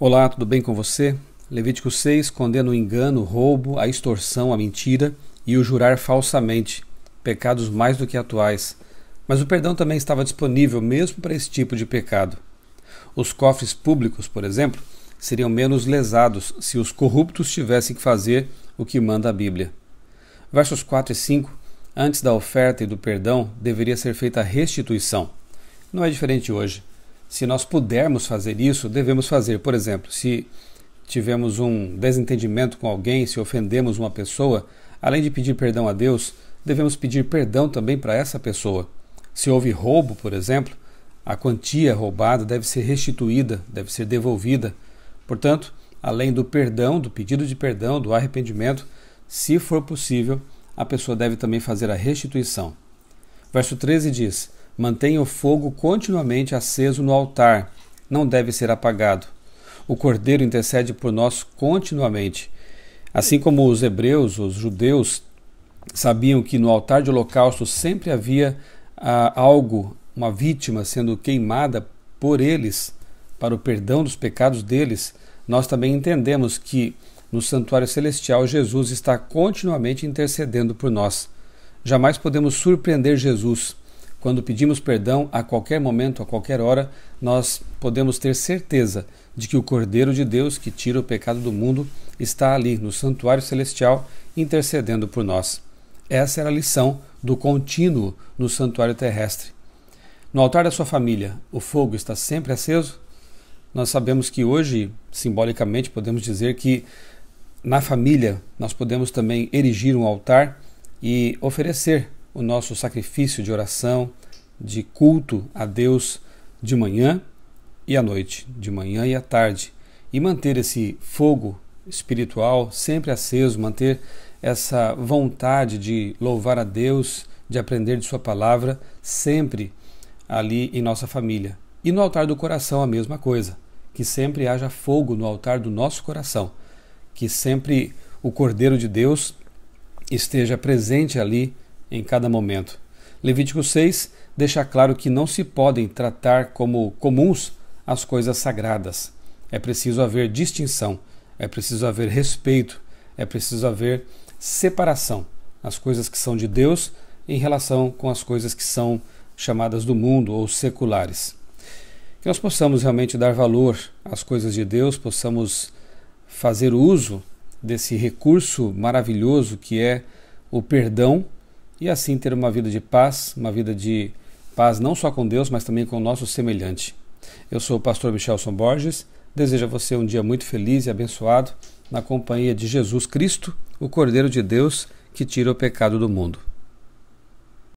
Olá, tudo bem com você? Levítico 6 condena o engano, o roubo, a extorsão, a mentira e o jurar falsamente, pecados mais do que atuais. Mas o perdão também estava disponível mesmo para esse tipo de pecado. Os cofres públicos, por exemplo, seriam menos lesados se os corruptos tivessem que fazer o que manda a Bíblia. Versos 4 e 5: Antes da oferta e do perdão deveria ser feita a restituição. Não é diferente hoje. Se nós pudermos fazer isso, devemos fazer. Por exemplo, se tivemos um desentendimento com alguém, se ofendemos uma pessoa, além de pedir perdão a Deus, devemos pedir perdão também para essa pessoa. Se houve roubo, por exemplo, a quantia roubada deve ser restituída, deve ser devolvida. Portanto, além do perdão, do pedido de perdão, do arrependimento, se for possível, a pessoa deve também fazer a restituição. Verso 13 diz: Mantenha o fogo continuamente aceso no altar, não deve ser apagado. O Cordeiro intercede por nós continuamente. Assim como os hebreus, os judeus, sabiam que no altar de holocausto sempre havia ah, algo, uma vítima sendo queimada por eles para o perdão dos pecados deles, nós também entendemos que no santuário celestial Jesus está continuamente intercedendo por nós. Jamais podemos surpreender Jesus quando pedimos perdão a qualquer momento, a qualquer hora, nós podemos ter certeza de que o Cordeiro de Deus que tira o pecado do mundo está ali no santuário celestial intercedendo por nós. Essa era a lição do contínuo no santuário terrestre. No altar da sua família, o fogo está sempre aceso? Nós sabemos que hoje, simbolicamente, podemos dizer que na família nós podemos também erigir um altar e oferecer o nosso sacrifício de oração, de culto a Deus de manhã e à noite, de manhã e à tarde, e manter esse fogo espiritual sempre aceso, manter essa vontade de louvar a Deus, de aprender de Sua palavra sempre ali em nossa família. E no altar do coração, a mesma coisa. Que sempre haja fogo no altar do nosso coração. Que sempre o Cordeiro de Deus esteja presente ali em cada momento. Levítico 6 deixa claro que não se podem tratar como comuns as coisas sagradas. É preciso haver distinção, é preciso haver respeito, é preciso haver separação. As coisas que são de Deus em relação com as coisas que são chamadas do mundo ou seculares. Que nós possamos realmente dar valor às coisas de Deus, possamos fazer uso desse recurso maravilhoso que é o perdão e assim ter uma vida de paz, uma vida de paz não só com Deus, mas também com o nosso semelhante. Eu sou o pastor Michelson Borges, desejo a você um dia muito feliz e abençoado na companhia de Jesus Cristo, o Cordeiro de Deus que tira o pecado do mundo.